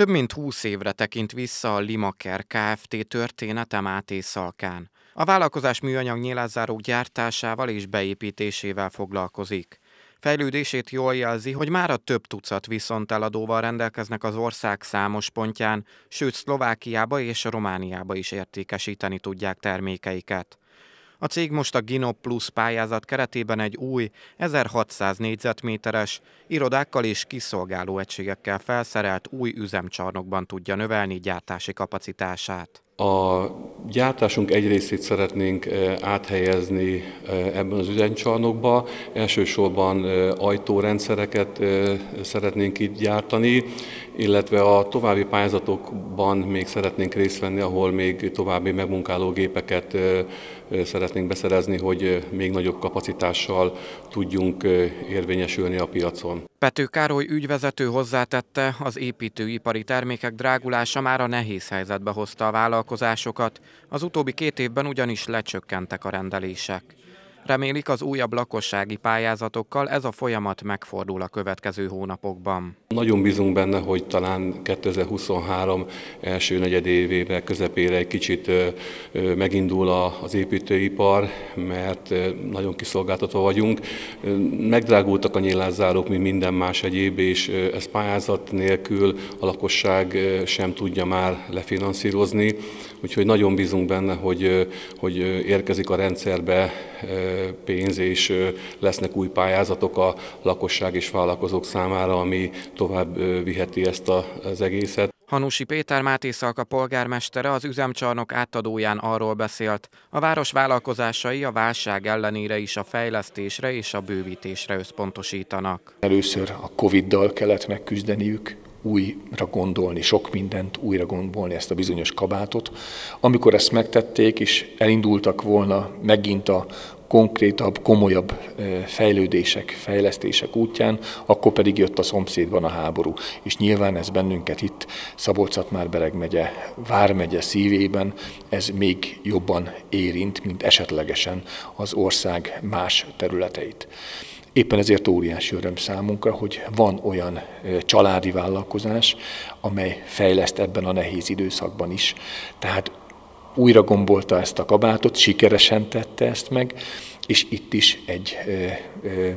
Több mint húsz évre tekint vissza a Limaker Kft. története Máté Szalkán. A vállalkozás műanyag nyilászárók gyártásával és beépítésével foglalkozik. Fejlődését jól jelzi, hogy már a több tucat eladóval rendelkeznek az ország számos pontján, sőt Szlovákiába és Romániába is értékesíteni tudják termékeiket. A cég most a Gino Plus pályázat keretében egy új, 1600 négyzetméteres, irodákkal és kiszolgáló egységekkel felszerelt új üzemcsarnokban tudja növelni gyártási kapacitását. A gyártásunk egy részét szeretnénk e, áthelyezni e, ebben az üzemcsarnokba. Elsősorban e, ajtórendszereket szeretnénk itt gyártani, illetve a további pályázatokban még szeretnénk részt venni, ahol még további megmunkáló gépeket szeretnénk beszerezni, hogy még nagyobb kapacitással tudjunk érvényesülni a piacon. Pető Károly ügyvezető hozzátette, az építőipari termékek drágulása már a nehéz helyzetbe hozta a vállalkozásokat, az utóbbi két évben ugyanis lecsökkentek a rendelések. Remélik az újabb lakossági pályázatokkal ez a folyamat megfordul a következő hónapokban. Nagyon bízunk benne, hogy talán 2023 első negyedévébe, közepére egy kicsit megindul az építőipar, mert nagyon kiszolgáltatva vagyunk. Megdrágultak a nyilázzárók, mint minden más egyéb, és ez pályázat nélkül a lakosság sem tudja már lefinanszírozni, úgyhogy nagyon bízunk benne, hogy, hogy érkezik a rendszerbe pénz, és lesznek új pályázatok a lakosság és vállalkozók számára, ami tovább viheti ezt az egészet. Hanusi Péter Máté Szalka polgármestere az üzemcsarnok átadóján arról beszélt, a város vállalkozásai a válság ellenére is a fejlesztésre és a bővítésre összpontosítanak. Először a Covid-dal kellett megküzdeniük, újra gondolni, sok mindent újra gondolni, ezt a bizonyos kabátot. Amikor ezt megtették, és elindultak volna megint a konkrétabb, komolyabb fejlődések, fejlesztések útján, akkor pedig jött a szomszédban a háború. És nyilván ez bennünket itt szabolcs bereg megye, Vármegye szívében ez még jobban érint, mint esetlegesen az ország más területeit. Éppen ezért óriási öröm számunkra, hogy van olyan családi vállalkozás, amely fejleszt ebben a nehéz időszakban is. Tehát újra gombolta ezt a kabátot, sikeresen tette ezt meg, és itt is egy ö, ö,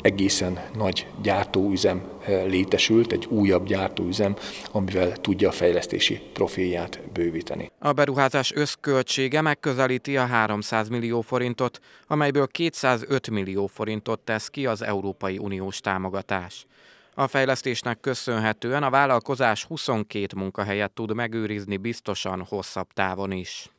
egészen nagy gyártóüzem létesült, egy újabb gyártóüzem, amivel tudja a fejlesztési troféját bővíteni. A beruházás összköltsége megközelíti a 300 millió forintot, amelyből 205 millió forintot tesz ki az Európai Uniós támogatás. A fejlesztésnek köszönhetően a vállalkozás 22 munkahelyet tud megőrizni biztosan hosszabb távon is.